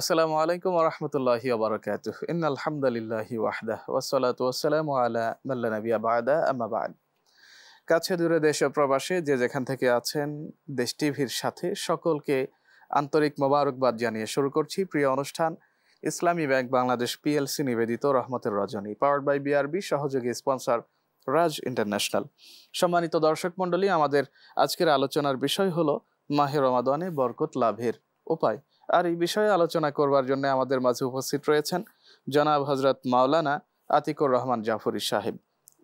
আসসালামু আলাইকুম রহমতুল্লাহি ওবরাকাত ইন আলহামদুলিল্লাহি ওয়াহদাহ ওসলাত ওসালাম আলা মাল্লানবিয়া বাদা আমাবাদ কাছে দূরে দেশ ও প্রবাসে যে যেখান থেকে আছেন দেশ টিভির সাথে সকলকে আন্তরিক মোবারকবাদ জানিয়ে শুরু করছি প্রিয় অনুষ্ঠান ইসলামী ব্যাংক বাংলাদেশ পিএলসি নিবেদিত রহমতের রজনী পাওয়ার্ড বাই বিআরবি সহযোগী স্পন্সর রাজ ইন্টারন্যাশনাল সম্মানিত দর্শক মণ্ডলী আমাদের আজকের আলোচনার বিষয় হলো মাহের রমাদানে বরকত লাভের উপায় আর এই বিষয়ে আলোচনা করবার জন্য আমাদের মাঝে উপস্থিত রয়েছেন জনাব হজরত মাওলানা আতিকুর রহমান জাফরি সাহেব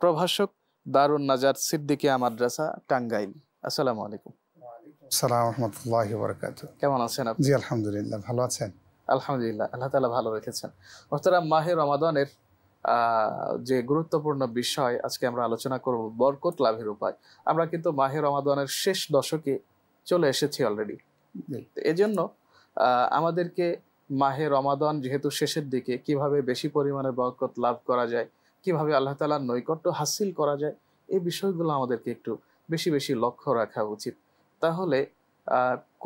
প্রভাষক দারুন নাজার সিদ্দিকিয়া আমাদ্রাসা টাঙ্গাইল আসসালামু আলাইকুম সালাম রহমতুল্লাহ বরকাত কেমন আছেন আপনি জি আলহামদুলিল্লাহ ভালো আছেন আলহামদুলিল্লাহ আল্লাহ তালা ভালো রেখেছেন অর্থাৎ মাহের রমাদানের যে গুরুত্বপূর্ণ বিষয় আজকে আমরা আলোচনা করব বরকত লাভের উপায় আমরা কিন্তু মাহের রমাদানের শেষ দশকে চলে এসেছি অলরেডি এজন্য আমাদেরকে মাহে রমাদন যেহেতু শেষের দিকে কিভাবে বেশি পরিমাণে বরকত লাভ করা যায় কিভাবে আল্লাহ তালার নৈকট্য হাসিল করা যায় এই বিষয়গুলো আমাদেরকে একটু বেশি বেশি লক্ষ্য রাখা উচিত তাহলে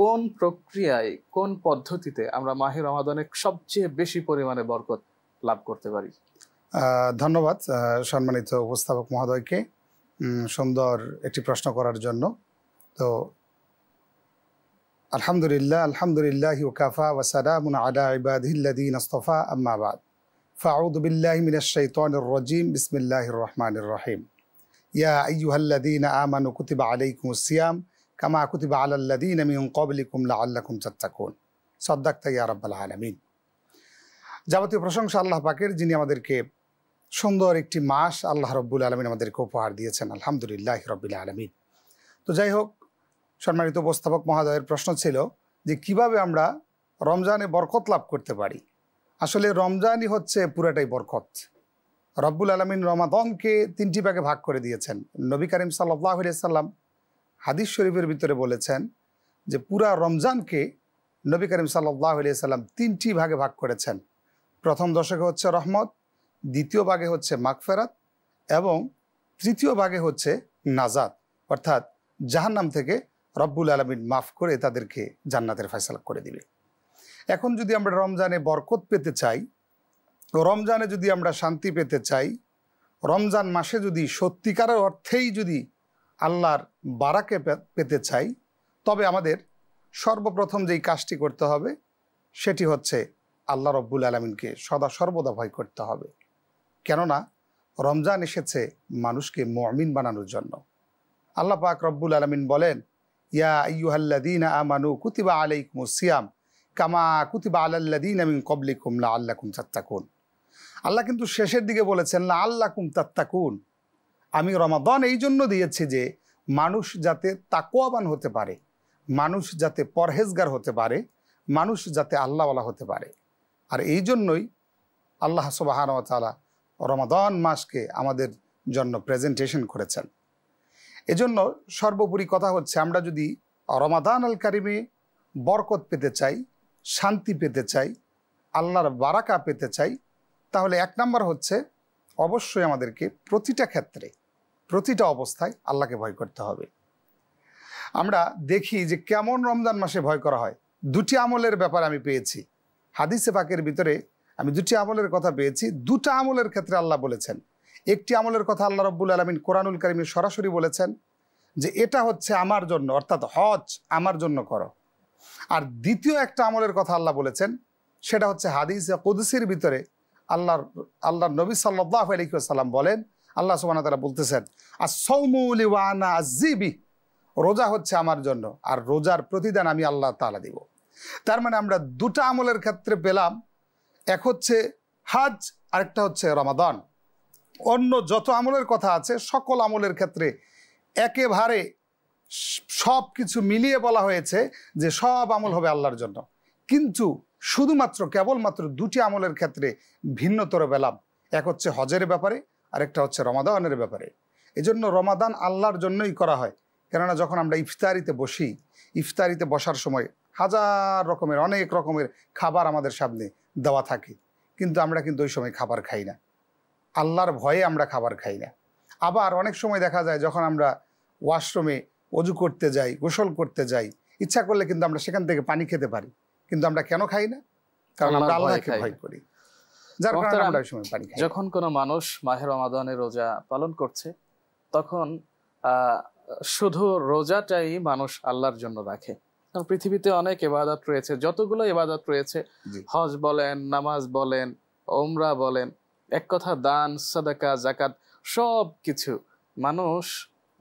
কোন প্রক্রিয়ায় কোন পদ্ধতিতে আমরা মাহে রমাদনে সবচেয়ে বেশি পরিমাণে বরকত লাভ করতে পারি ধন্যবাদ সম্মানিত উপস্থাপক মহোদয়কে সুন্দর একটি প্রশ্ন করার জন্য তো আলহামদুলিল্লাহ আলহামদুলিল্লাহ ওকাফা ওসালামুন আলা ইবাদিল্লাদিন আস্তফা আম্মাবাদ ফাউদুবিল্লাহ মিনাশাইতানির রজিম বিসমিল্লাহির রহমানির রহিম ইয়া আইয়ুহাল্লাদিন আমানু কুতিবা আলাইকুম সিয়াম কামা কুতিবা আলাল্লাদিন মিন ক্বাবলিকুম লাআল্লাকুম তাত্তাকুন সাদ্দাকতা ইয়া রাব্বাল আলামিন যাবতীয় প্রশংসা আল্লাহ পাকের যিনি আমাদেরকে সুন্দর একটি মাস আল্লাহ রব্বুল আলমিন আমাদেরকে উপহার দিয়েছেন আলহামদুলিল্লাহ রবিল আলমিন তো যাই হোক সম্মানিত উপস্থাপক মহাদয়ের প্রশ্ন ছিল যে কিভাবে আমরা রমজানে বরকত লাভ করতে পারি আসলে রমজানই হচ্ছে পুরাটাই বরকত রব্বুল আলমিন রমাদমকে তিনটি ভাগে ভাগ করে দিয়েছেন নবী করিম সাল্লাহ সাল্লাম হাদিস শরীফের ভিতরে বলেছেন যে পুরা রমজানকে নবী করিম সাল্লাহ সাল্লাম তিনটি ভাগে ভাগ করেছেন প্রথম দশকে হচ্ছে রহমত দ্বিতীয় ভাগে হচ্ছে মাগফেরাত এবং তৃতীয় ভাগে হচ্ছে নাজাদ অর্থাৎ জাহান্নাম থেকে রব্বুল আলমিন মাফ করে তাদেরকে জান্নাতের ফয়সালা করে দিবে এখন যদি আমরা রমজানে বরকত পেতে চাই রমজানে যদি আমরা শান্তি পেতে চাই রমজান মাসে যদি সত্যিকারের অর্থেই যদি আল্লাহর বারাকে পেতে চাই তবে আমাদের সর্বপ্রথম যেই কাজটি করতে হবে সেটি হচ্ছে আল্লাহ রব্বুল আলমিনকে সদা সর্বদা ভয় করতে হবে কেননা রমজান এসেছে মানুষকে মমিন বানানোর জন্য আল্লাহ পাক রব্বুল আলমিন বলেন ইয়া আমানু কুতিবা কামা কুতিবা আল্লাহ কিন্তু শেষের দিকে বলেছেন লা আল্লাকুম তাত্তাকুন আমি রমাদন এই জন্য দিয়েছি যে মানুষ যাতে তাকোয়াবান হতে পারে মানুষ যাতে পরহেজগার হতে পারে মানুষ যাতে আল্লাহওয়ালা হতে পারে আর এই জন্যই আল্লাহ সুবাহানতালা রমাদন মাসকে আমাদের জন্য প্রেজেন্টেশন করেছেন এজন্য সর্বোপরি কথা হচ্ছে আমরা যদি রমাদান আল কারিমে বরকত পেতে চাই শান্তি পেতে চাই আল্লাহর বারাকা পেতে চাই তাহলে এক নাম্বার হচ্ছে অবশ্যই আমাদেরকে প্রতিটা ক্ষেত্রে প্রতিটা অবস্থায় আল্লাহকে ভয় করতে হবে আমরা দেখি যে কেমন রমজান মাসে ভয় করা হয় দুটি আমলের ব্যাপার আমি পেয়েছি হাদিসে পাকের ভিতরে আমি দুটি আমলের কথা পেয়েছি দুটা আমলের ক্ষেত্রে আল্লাহ বলেছেন একটি আমলের কথা আল্লাহ রব্বুল আলমিন কোরআনুল করিমে সরাসরি বলেছেন যে এটা হচ্ছে আমার জন্য অর্থাৎ হজ আমার জন্য করো আর দ্বিতীয় একটা আমলের কথা আল্লাহ বলেছেন সেটা হচ্ছে হাদিস কুদসির ভিতরে আল্লাহর আল্লাহ নবী সাল্লাহ আলিকাল্লাম বলেন আল্লাহ সুবান তারা বলতেছেন আর সৌমৌলি ওয়ানা আজিবি রোজা হচ্ছে আমার জন্য আর রোজার প্রতিদান আমি আল্লাহ তালা দিব তার মানে আমরা দুটা আমলের ক্ষেত্রে পেলাম এক হচ্ছে হাজ আরেকটা হচ্ছে রমাদন অন্য যত আমলের কথা আছে সকল আমলের ক্ষেত্রে একেবারে সব কিছু মিলিয়ে বলা হয়েছে যে সব আমল হবে আল্লাহর জন্য কিন্তু শুধুমাত্র কেবলমাত্র দুটি আমলের ক্ষেত্রে ভিন্নতর বেলাম এক হচ্ছে হজের ব্যাপারে আরেকটা হচ্ছে রমাদানের ব্যাপারে এজন্য রমাদান আল্লাহর জন্যই করা হয় কেননা যখন আমরা ইফতারিতে বসি ইফতারিতে বসার সময় হাজার রকমের অনেক রকমের খাবার আমাদের সামনে দেওয়া থাকে কিন্তু আমরা কিন্তু ওই সময় খাবার খাই না আল্লাহর ভয়ে আমরা খাবার খাই না আবার অনেক সময় দেখা যায় যখন আমরা ওয়াশরুমে অজু করতে যাই গোসল করতে যাই ইচ্ছা করলে কিন্তু আমরা সেখান থেকে পানি খেতে পারি কিন্তু আমরা কেন খাই না কারণ আমরা আল্লাহকে ভয় করি যার কারণে আমরা ওই সময় পানি খাই যখন কোনো মানুষ মাহের রমাদানের রোজা পালন করছে তখন শুধু রোজাটাই মানুষ আল্লাহর জন্য রাখে পৃথিবীতে অনেক এবাদত রয়েছে যতগুলো এবাদত রয়েছে হজ বলেন নামাজ বলেন ওমরা বলেন এক কথা দান সাদাকা জাকাত সব কিছু মানুষ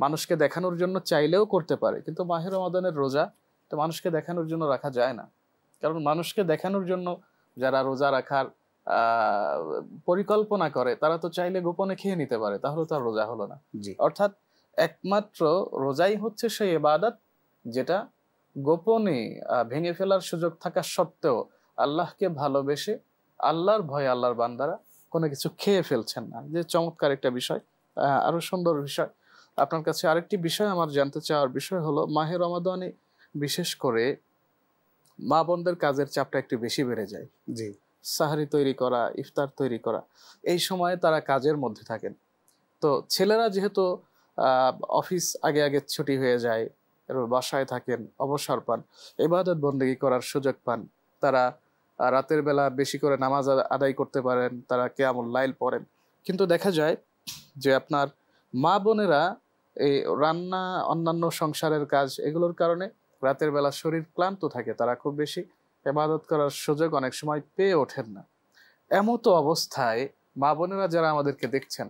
মানুষকে দেখানোর জন্য চাইলেও করতে পারে কিন্তু মাহের রমাদানের রোজা তো মানুষকে দেখানোর জন্য রাখা যায় না কারণ মানুষকে দেখানোর জন্য যারা রোজা রাখার পরিকল্পনা করে তারা তো চাইলে গোপনে খেয়ে নিতে পারে তাহলে তার রোজা হলো না অর্থাৎ একমাত্র রোজাই হচ্ছে সেই এবাদত যেটা গোপনে ভেঙে ফেলার সুযোগ থাকা সত্ত্বেও আল্লাহকে ভালোবেসে আল্লাহর ভয় আল্লাহর বান্দারা কোনো কিছু খেয়ে ফেলছেন না যে চমৎকার একটা বিষয় আরও সুন্দর বিষয় আপনার কাছে আরেকটি বিষয় আমার জানতে চাওয়ার বিষয় হলো মাহের রমাদানে বিশেষ করে মা বোনদের কাজের চাপটা একটু বেশি বেড়ে যায় জি সাহারি তৈরি করা ইফতার তৈরি করা এই সময়ে তারা কাজের মধ্যে থাকেন তো ছেলেরা যেহেতু অফিস আগে আগে ছুটি হয়ে যায় বাসায় থাকেন অবসর পান এবাদত বন্দেগী করার সুযোগ পান তারা রাতের বেলা বেশি করে নামাজ আদায় করতে পারেন তারা কেয়ামুল লাইল পড়েন কিন্তু দেখা যায় যে আপনার মা বোনেরা এই রান্না অন্যান্য সংসারের কাজ এগুলোর কারণে রাতের বেলা শরীর ক্লান্ত থাকে তারা খুব বেশি এবাদত করার সুযোগ অনেক সময় পেয়ে ওঠেন না এমতো অবস্থায় মা বোনেরা যারা আমাদেরকে দেখছেন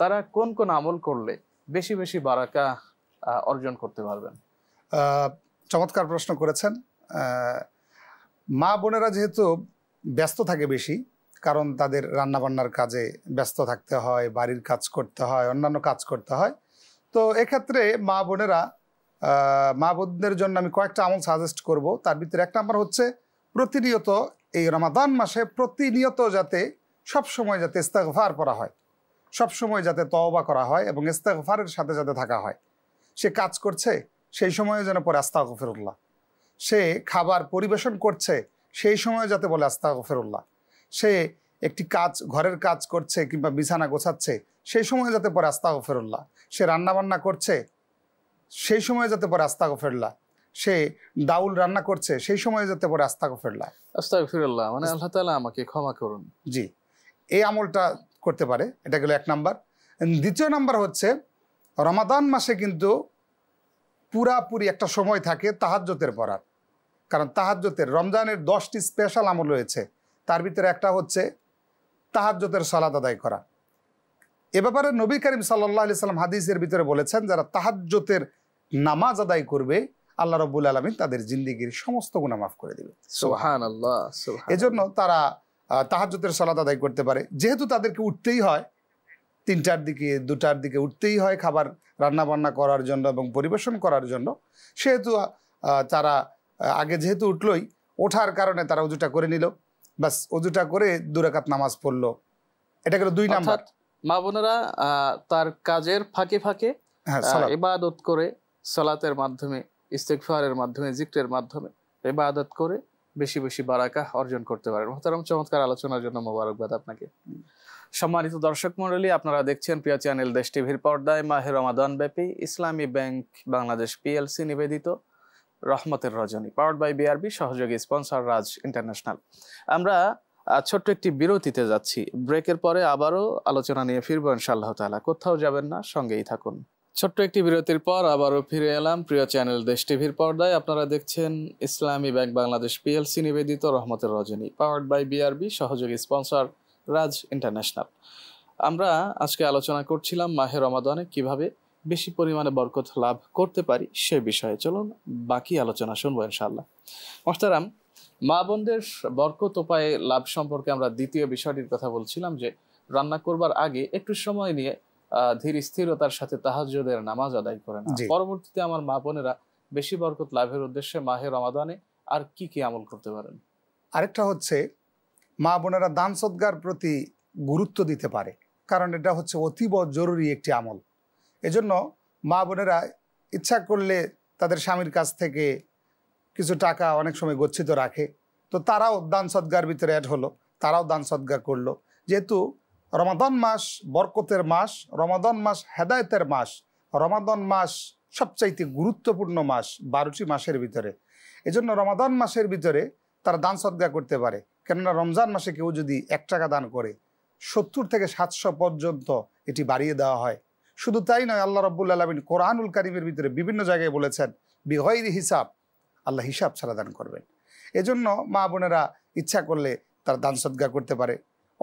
তারা কোন কোন আমল করলে বেশি বেশি বারাকা অর্জন করতে পারবেন চমৎকার প্রশ্ন করেছেন মা বোনেরা যেহেতু ব্যস্ত থাকে বেশি কারণ তাদের রান্নাবান্নার কাজে ব্যস্ত থাকতে হয় বাড়ির কাজ করতে হয় অন্যান্য কাজ করতে হয় তো এক্ষেত্রে মা বোনেরা মা বোনদের জন্য আমি কয়েকটা আমল সাজেস্ট করব তার ভিতরে এক নাম্বার হচ্ছে প্রতিনিয়ত এই রমাদান মাসে প্রতিনিয়ত যাতে সব সময় যাতে ইস্তেকভার করা হয় সব সময় যাতে তওবা করা হয় এবং ইস্তেকভারের সাথে যাতে থাকা হয় সে কাজ করছে সেই সময়ে যেন পরে আস্তা গফিরুল্লাহ সে খাবার পরিবেশন করছে সেই সময় যাতে বলে আস্তা গফেরুল্লাহ সে একটি কাজ ঘরের কাজ করছে কিংবা বিছানা গোছাচ্ছে সেই সময় যাতে পরে আস্তা গফেরুল্লাহ সে রান্নাবান্না করছে সেই সময় যাতে পরে আস্তা গফেরুল্লাহ সে ডাউল রান্না করছে সেই সময় যাতে পরে আস্তা গফেরুল্লাহ আস্তা গফেরুল্লাহ মানে আল্লাহ তালা আমাকে ক্ষমা করুন জি এই আমলটা করতে পারে এটা গেল এক নাম্বার দ্বিতীয় নাম্বার হচ্ছে রমাদান মাসে কিন্তু পুরাপুরি একটা সময় থাকে তাহাজ্যতের পড়ার কারণ তাহাজ্যতের রমজানের দশটি স্পেশাল আমল রয়েছে তার ভিতরে একটা হচ্ছে তাহাজ্যতের সলাদ আদায় করা এ ব্যাপারে নবী করিম সাল্লাহ আলি সাল্লাম হাদিসের ভিতরে বলেছেন যারা তাহাজ্যতের নামাজ আদায় করবে আল্লাহ রব্বুল আলমী তাদের জিন্দিগির সমস্ত গুণা মাফ করে দেবে এজন্য তারা তাহাজ্যতের সলাদ আদায় করতে পারে যেহেতু তাদেরকে উঠতেই হয় তিনটার দিকে দুটার দিকে উঠতেই হয় খাবার রান্না বান্না করার জন্য এবং পরিবেশন করার জন্য সেহেতু তারা আগে যেহেতু উঠলই ওঠার কারণে তারা উজুটা করে নিল বাস উজুটা করে দুরাকাত নামাজ পড়লো এটা গেল দুই নাম্বার মা বোনেরা তার কাজের ফাঁকে ফাঁকে হ্যাঁ, ইবাদত করে সলাতের মাধ্যমে ইস্তেকফারের মাধ্যমে জিক্রের মাধ্যমে ইবাদত করে বেশি বেশি বারাকা অর্জন করতে পারেন মহতারাম চমৎকার আলোচনার জন্য মোবারকবাদ আপনাকে সম্মানিত দর্শক মন্ডলী আপনারা দেখছেন প্রিয় চ্যানেল দেশ টিভির পর্দায় মাহে রমাদান ব্যাপী ইসলামী ব্যাংক বাংলাদেশ পিএলসি নিবেদিত রহমতের রজনী পাওয়ার বাই বিআরবি সহযোগী স্পন্সর রাজ ইন্টারন্যাশনাল আমরা ছোট্ট একটি বিরতিতে যাচ্ছি ব্রেকের পরে আবারও আলোচনা নিয়ে ফিরবো ইনশাআল্লাহ তালা কোথাও যাবেন না সঙ্গেই থাকুন ছোট্ট একটি বিরতির পর আবারও ফিরে এলাম প্রিয় চ্যানেল দেশ টিভির পর্দায় আপনারা দেখছেন ইসলামী ব্যাংক বাংলাদেশ পিএলসি নিবেদিত রহমতের রজনী পাওয়ার্ড বাই বিআরবি সহযোগী স্পন্সর রাজ ইন্টারন্যাশনাল আমরা আজকে আলোচনা করছিলাম মাহে রমাদানে কিভাবে বেশি পরিমাণে বরকত লাভ করতে পারি সে বিষয়ে চলুন বাকি আলোচনা শুনবো ইনশাল্লাহ মোস্তারাম মা বোনদের বরকত উপায়ে লাভ সম্পর্কে আমরা দ্বিতীয় বিষয়টির কথা বলছিলাম যে রান্না করবার আগে একটু সময় নিয়ে ধীর স্থিরতার সাথে তাহাজদের নামাজ আদায় করে না পরবর্তীতে আমার মা বোনেরা বেশি বরকত লাভের উদ্দেশ্যে মাহে রমাদানে আর কি কি আমল করতে পারেন আরেকটা হচ্ছে মা বোনেরা দান সদ্গার প্রতি গুরুত্ব দিতে পারে কারণ এটা হচ্ছে অতীব জরুরি একটি আমল এজন্য মা বোনেরা ইচ্ছা করলে তাদের স্বামীর কাছ থেকে কিছু টাকা অনেক সময় গচ্ছিত রাখে তো তারাও দান সদ্গার ভিতরে অ্যাড হলো তারাও দান সদ্গা করলো যেহেতু রমাদন মাস বরকতের মাস রমাদন মাস হেদায়তের মাস রমাদন মাস সবচাইতে গুরুত্বপূর্ণ মাস বারোটি মাসের ভিতরে এজন্য রমাদন মাসের ভিতরে তারা দান সদ্গা করতে পারে কেননা রমজান মাসে কেউ যদি এক টাকা দান করে সত্তর থেকে সাতশো পর্যন্ত এটি বাড়িয়ে দেওয়া হয় শুধু তাই নয় আল্লাহ রব্বুল্লা আলমিন কোরআনুল কারিমের ভিতরে বিভিন্ন জায়গায় বলেছেন বিহয়ের হিসাব আল্লাহ হিসাব ছাড়া দান করবেন এজন্য মা বোনেরা ইচ্ছা করলে তারা দান সদ্গা করতে পারে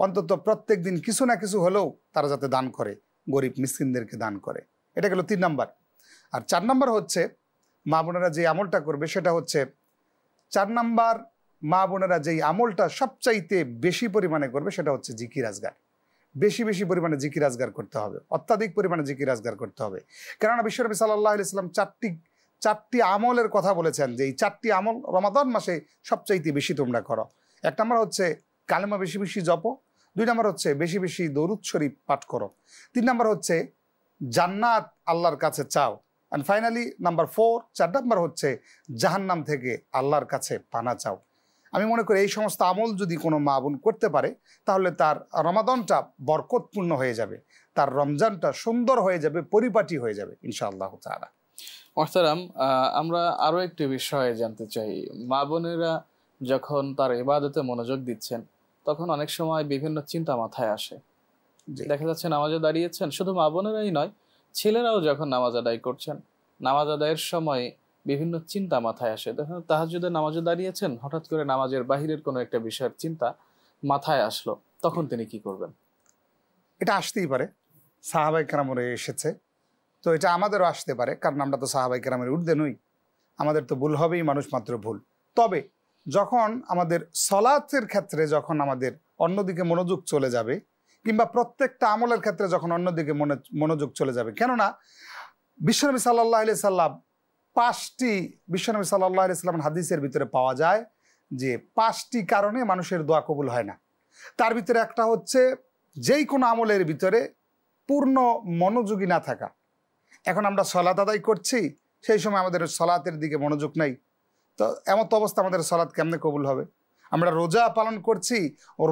অন্তত প্রত্যেক দিন কিছু না কিছু হলেও তারা যাতে দান করে গরিব মিসকিনদেরকে দান করে এটা গেল তিন নাম্বার আর চার নাম্বার হচ্ছে মা বোনেরা যে আমলটা করবে সেটা হচ্ছে চার নাম্বার মা বোনেরা যেই আমলটা সবচাইতে বেশি পরিমাণে করবে সেটা হচ্ছে জিকির আজগার বেশি বেশি পরিমাণে জিকির আজগার করতে হবে অত্যাধিক পরিমাণে জিকির আজগার করতে হবে কেননা বিশ্বরবী সাল্লাহ ইসলাম চারটি চারটি আমলের কথা বলেছেন যে এই চারটি আমল রমাদান মাসে সবচাইতে বেশি তোমরা করো এক নম্বর হচ্ছে কালেমা বেশি বেশি জপ দুই নম্বর হচ্ছে বেশি বেশি দরুদ শরীফ পাঠ করো তিন নম্বর হচ্ছে জান্নাত আল্লাহর কাছে চাও অ্যান্ড ফাইনালি নাম্বার ফোর চার নাম্বার হচ্ছে জাহান্নাম থেকে আল্লাহর কাছে পানা চাও আমি মনে করি এই সমস্ত আমল যদি কোনো মা বোন করতে পারে তাহলে তার রমাদনটা বরকতপূর্ণ হয়ে যাবে তার রমজানটা সুন্দর হয়ে যাবে পরিপাটি হয়ে যাবে ইনশাআল্লাহ তারা মোহতারাম আমরা আরও একটি বিষয়ে জানতে চাই মা বোনেরা যখন তার ইবাদতে মনোযোগ দিচ্ছেন তখন অনেক সময় বিভিন্ন চিন্তা মাথায় আসে দেখা যাচ্ছে নামাজে দাঁড়িয়েছেন শুধু মা বোনেরাই নয় ছেলেরাও যখন নামাজ আদায় করছেন নামাজ আদায়ের সময় বিভিন্ন চিন্তা মাথায় আসে দেখেন তাহাজুদে নামাজে দাঁড়িয়েছেন হঠাৎ করে নামাজের বাহিরের কোনো একটা বিষয়ের চিন্তা মাথায় আসলো তখন তিনি কি করবেন এটা আসতেই পারে সাহাবাই কেরামরে এসেছে তো এটা আমাদেরও আসতে পারে কারণ আমরা তো সাহাবাই কেরামের উর্ধে নই আমাদের তো ভুল হবেই মানুষ মাত্র ভুল তবে যখন আমাদের সলাতের ক্ষেত্রে যখন আমাদের অন্যদিকে মনোযোগ চলে যাবে কিংবা প্রত্যেকটা আমলের ক্ষেত্রে যখন অন্যদিকে মনে মনোযোগ চলে যাবে কেননা বিশ্বনবী সাল্লাহ আলি সাল্লাম পাঁচটি বিশ্বনবী সাল্লাহ ইসলাম হাদিসের ভিতরে পাওয়া যায় যে পাঁচটি কারণে মানুষের দোয়া কবুল হয় না তার ভিতরে একটা হচ্ছে যেই কোনো আমলের ভিতরে পূর্ণ মনোযোগী না থাকা এখন আমরা সলাত আদায় করছি সেই সময় আমাদের সলাতের দিকে মনোযোগ নাই তো এমন তো অবস্থা আমাদের সলাৎ কেমনে কবুল হবে আমরা রোজা পালন করছি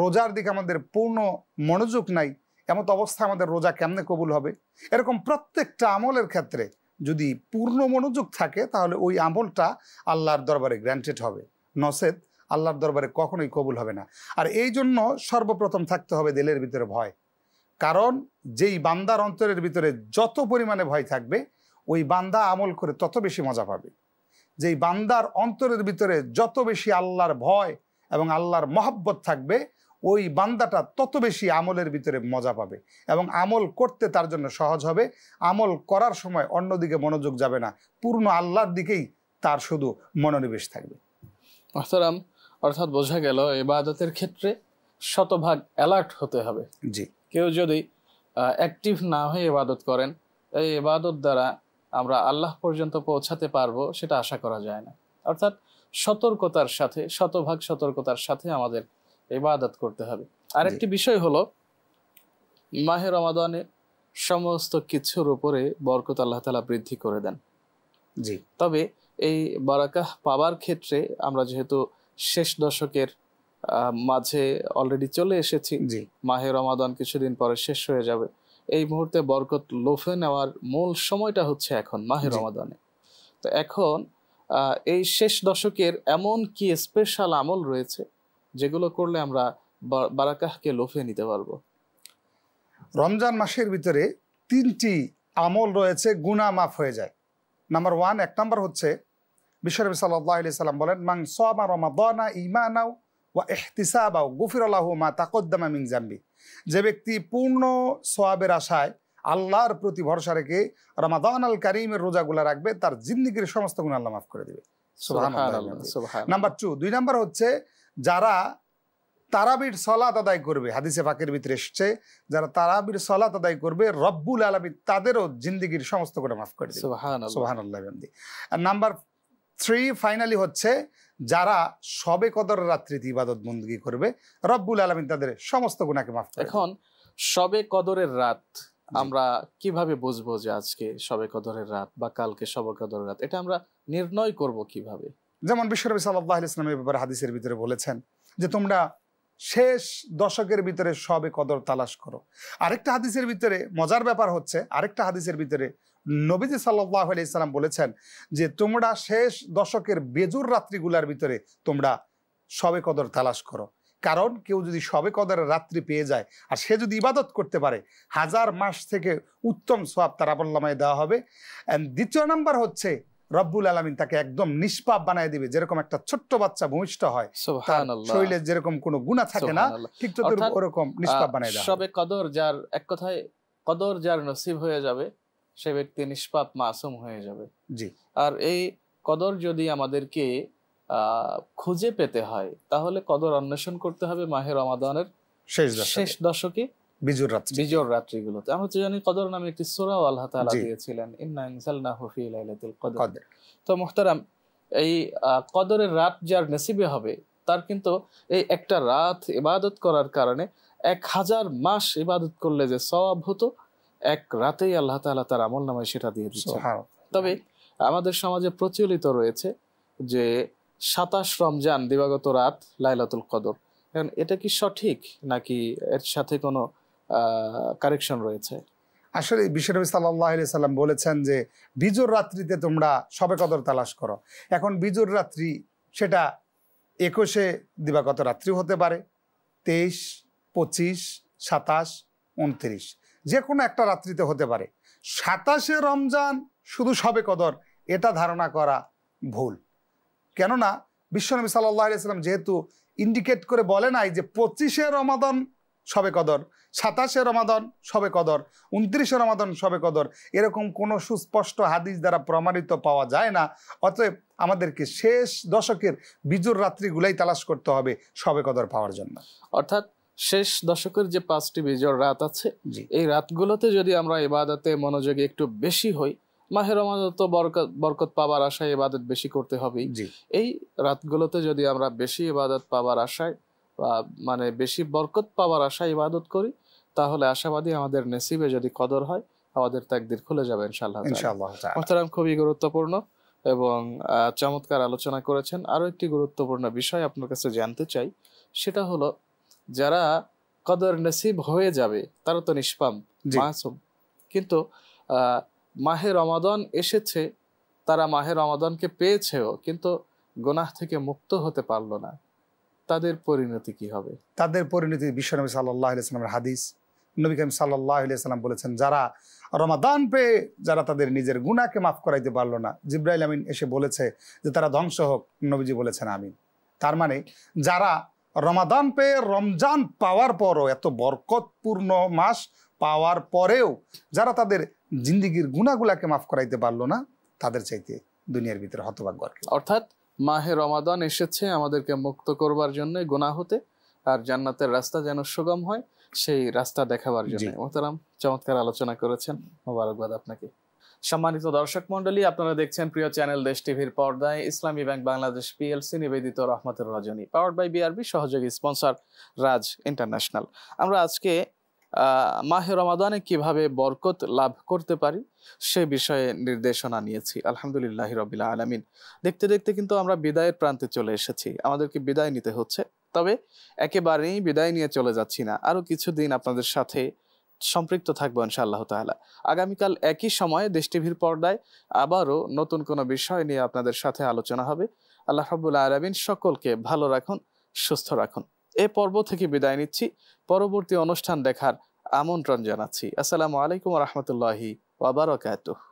রোজার দিকে আমাদের পূর্ণ মনোযোগ নাই এমত অবস্থা আমাদের রোজা কেমনে কবুল হবে এরকম প্রত্যেকটা আমলের ক্ষেত্রে যদি পূর্ণ মনোযোগ থাকে তাহলে ওই আমলটা আল্লাহর দরবারে গ্র্যান্টেড হবে নসেদ আল্লাহর দরবারে কখনোই কবুল হবে না আর এই জন্য সর্বপ্রথম থাকতে হবে দিলের ভিতরে ভয় কারণ যেই বান্দার অন্তরের ভিতরে যত পরিমাণে ভয় থাকবে ওই বান্দা আমল করে তত বেশি মজা পাবে যেই বান্দার অন্তরের ভিতরে যত বেশি আল্লাহর ভয় এবং আল্লাহর মহাব্বত থাকবে ওই বান্দাটা তত বেশি আমলের ভিতরে মজা পাবে এবং আমল করতে তার জন্য সহজ হবে আমল করার সময় অন্যদিকে মনোযোগ যাবে না পূর্ণ আল্লাহর দিকেই তার শুধু মনোনিবেশ থাকবে মাহতারাম অর্থাৎ বোঝা গেল এবাদতের ক্ষেত্রে শতভাগ অ্যালার্ট হতে হবে জি কেউ যদি অ্যাক্টিভ না হয়ে এবাদত করেন এই এবাদত দ্বারা আমরা আল্লাহ পর্যন্ত পৌঁছাতে পারবো সেটা আশা করা যায় না অর্থাৎ সতর্কতার সাথে শতভাগ সতর্কতার সাথে আমাদের ইবাদত করতে হবে আরেকটি বিষয় হলো মাহের রমাদানে সমস্ত কিছুর উপরে বরকত আল্লাহ তালা বৃদ্ধি করে দেন জি তবে এই বারাকাহ পাওয়ার ক্ষেত্রে আমরা যেহেতু শেষ দশকের মাঝে অলরেডি চলে এসেছি জি মাহের রমাদান কিছুদিন পরে শেষ হয়ে যাবে এই মুহূর্তে বরকত লোফে নেওয়ার মূল সময়টা হচ্ছে এখন মাহের রমাদানে তো এখন এই শেষ দশকের এমন কি স্পেশাল আমল রয়েছে যেগুলো করলে আমরা বারাকাহকে লোফে নিতে পারবো রমজান মাসের ভিতরে তিনটি আমল রয়েছে গুণা মাফ হয়ে যায় নাম্বার ওয়ান এক নম্বর হচ্ছে বিশ্বরবি সাল্লাম বলেন মাং সমা রমাদনা ইমানাও ওয়া এহতিসাবাও গুফিরুল্লাহু মা তাকদ্দামা মিং জাম্বি যে ব্যক্তি পূর্ণ সোয়াবের আশায় আল্লাহর প্রতি ভরসা রেখে রমাদান আল কারিমের রোজাগুলা রাখবে তার জিন্দিগির সমস্ত গুণ আল্লাহ মাফ করে দেবে নাম্বার টু দুই নাম্বার হচ্ছে যারা তারাবির সলাত আদায় করবে হাদিসে ফাঁকের ভিতরে এসছে যারা তারাবির সলাত আদায় করবে রব্বুল আলমী তাদেরও জিন্দিগির সমস্ত করে মাফ করে সোহান আল্লাহ আর নাম্বার থ্রি ফাইনালি হচ্ছে যারা সবে কদর রাত্রিতে ইবাদত বন্দী করবে রব্বুল আলমী তাদের সমস্ত গুণাকে মাফ করে এখন সবে কদরের রাত আমরা কিভাবে বুঝবো যে আজকে সবে কদরের রাত বা কালকে সবে কদরের রাত এটা আমরা নির্ণয় করব কিভাবে যেমন বিশ্বরবী সাল্লাহ ইসলামের ব্যাপারে হাদিসের ভিতরে বলেছেন যে তোমরা শেষ দশকের ভিতরে সবে কদর তালাশ করো আরেকটা হাদিসের ভিতরে মজার ব্যাপার হচ্ছে আরেকটা হাদিসের ভিতরে নবীজি সাল্লাহ ইসলাম বলেছেন যে তোমরা শেষ দশকের বেজুর রাত্রিগুলার ভিতরে তোমরা সবে কদর তালাশ করো কারণ কেউ যদি সবে কদরের রাত্রি পেয়ে যায় আর সে যদি ইবাদত করতে পারে হাজার মাস থেকে উত্তম সোয়াব তার আবল্লামায় দেওয়া হবে অ্যান্ড দ্বিতীয় নাম্বার হচ্ছে রব্বুল আলমিন তাকে একদম নিষ্পাপ বানায় দিবে যেরকম একটা ছোট্ট বাচ্চা ভূমিষ্ঠ হয় শরীরে যেরকম কোন গুণা থাকে না ঠিক তো ওরকম নিষ্পাপ বানায় দেয় সবে কদর যার এক কথায় কদর যার নসিব হয়ে যাবে সে ব্যক্তি নিষ্পাপ মাসুম হয়ে যাবে জি আর এই কদর যদি আমাদেরকে খুঁজে পেতে হয় তাহলে কদর অন্বেষণ করতে হবে মাহের রমাদানের শেষ দশকে বিজোর রাত্রি রাত্রিগুলোতে আমরা তো জানি কদর নামে একটি আল্লাহ তাআলা দিয়েছিলেন ইন্না আনজালনাহু ফি কদর তো মুহতারাম এই কদরের রাত যার নসিবে হবে তার কিন্তু এই একটা রাত ইবাদত করার কারণে এক হাজার মাস ইবাদত করলে যে সওয়াব হতো এক রাতেই আল্লাহ তাআলা তার আমল নামে সেটা দিয়ে দিচ্ছে তবে আমাদের সমাজে প্রচলিত রয়েছে যে সাতাশ রমজান দিবাগত রাত লাইলাতুল কদর এটা কি সঠিক নাকি এর সাথে কোনো কারেকশন রয়েছে আসলে বিশ্বনবী সাল্লাহ সাল্লাম বলেছেন যে বিজুর রাত্রিতে তোমরা সবে কদর তালাশ করো এখন বিজুর রাত্রি সেটা একুশে দিবাগত রাত্রি হতে পারে তেইশ পঁচিশ সাতাশ উনত্রিশ যে কোনো একটা রাত্রিতে হতে পারে সাতাশে রমজান শুধু সবে কদর এটা ধারণা করা ভুল কেননা বিশ্বনবী সাল্লাহ সাল্লাম যেহেতু ইন্ডিকেট করে বলে নাই যে পঁচিশে রমাদান সবে কদর সাতাশে রমাদন সবে কদর উনত্রিশে রমাদন সবে কদর এরকম কোনো সুস্পষ্ট হাদিস দ্বারা প্রমাণিত পাওয়া যায় না অতএব আমাদেরকে শেষ দশকের বিজুর রাত্রিগুলাই তালাশ করতে হবে সবে কদর পাওয়ার জন্য অর্থাৎ শেষ দশকের যে পাঁচটি বিজোর রাত আছে এই রাতগুলোতে যদি আমরা এবাদতে মনোযোগী একটু বেশি হই মাহে রমাজান তো বরকত বরকত পাবার আশায় এবাদত বেশি করতে হবে এই রাতগুলোতে যদি আমরা বেশি ইবাদত পাবার আশায় মানে বেশি বরকত পাওয়ার আশা ইবাদত করি তাহলে আশাবাদী আমাদের নেসিবে যদি কদর হয় আমাদের তাকদির খুলে যাবে ইনশাল্লাহ মোহতারাম খুবই গুরুত্বপূর্ণ এবং চমৎকার আলোচনা করেছেন আরো একটি গুরুত্বপূর্ণ বিষয় আপনার কাছে জানতে চাই সেটা হলো যারা কদর নসিব হয়ে যাবে তারা তো নিষ্পাম মাসুম কিন্তু মাহে রমাদন এসেছে তারা মাহে রমাদনকে পেয়েছেও কিন্তু গোনাহ থেকে মুক্ত হতে পারলো না তাদের পরিণতি কি হবে তাদের পরিণতি বিশ্বনবী সাল্লাহ আলিয়াল্লামের হাদিস নবী করিম সাল্লাহ বলেছেন যারা রমাদান পেয়ে যারা তাদের নিজের গুণাকে মাফ করাইতে পারলো না জিব্রাইল আমিন এসে বলেছে যে তারা ধ্বংস হোক নবীজি বলেছেন আমিন তার মানে যারা রমাদান পেয়ে রমজান পাওয়ার পরও এত বরকতপূর্ণ মাস পাওয়ার পরেও যারা তাদের জিন্দিগির গুণাগুলাকে মাফ করাইতে পারলো না তাদের চাইতে দুনিয়ার ভিতরে হতভাগ্য অর্থাৎ মাহে রমাদান এসেছে আমাদেরকে মুক্ত করবার জন্য গোনা হতে আর জান্নাতের রাস্তা যেন সুগম হয় সেই রাস্তা দেখাবার জন্য মোহতারাম চমৎকার আলোচনা করেছেন মোবারকবাদ আপনাকে সম্মানিত দর্শক মন্ডলী আপনারা দেখছেন প্রিয় চ্যানেল দেশ টিভির পর্দায় ইসলামী ব্যাংক বাংলাদেশ পিএলসি নিবেদিত রহমতের রজনী পাওয়ার বাই বিআরবি সহযোগী স্পন্সর রাজ ইন্টারন্যাশনাল আমরা আজকে মাহে রমাদানে কিভাবে বরকত লাভ করতে পারি সে বিষয়ে নির্দেশনা নিয়েছি আলহামদুলিল্লাহ রবিল্লা আলমিন দেখতে দেখতে কিন্তু আমরা বিদায়ের প্রান্তে চলে এসেছি আমাদেরকে বিদায় নিতে হচ্ছে তবে একেবারেই বিদায় নিয়ে চলে যাচ্ছি না আরও কিছুদিন আপনাদের সাথে সম্পৃক্ত থাকবো ইনশাআল্লাহ তালা আগামীকাল একই সময়ে দেশ টিভির পর্দায় আবারও নতুন কোনো বিষয় নিয়ে আপনাদের সাথে আলোচনা হবে আল্লাহ রবুল্লা আলমিন সকলকে ভালো রাখুন সুস্থ রাখুন এ পর্ব থেকে বিদায় নিচ্ছি পরবর্তী অনুষ্ঠান দেখার আমন্ত্রণ জানাচ্ছি আসসালামু আলাইকুম রহমতুল্লাহি ওবরাকাতুহ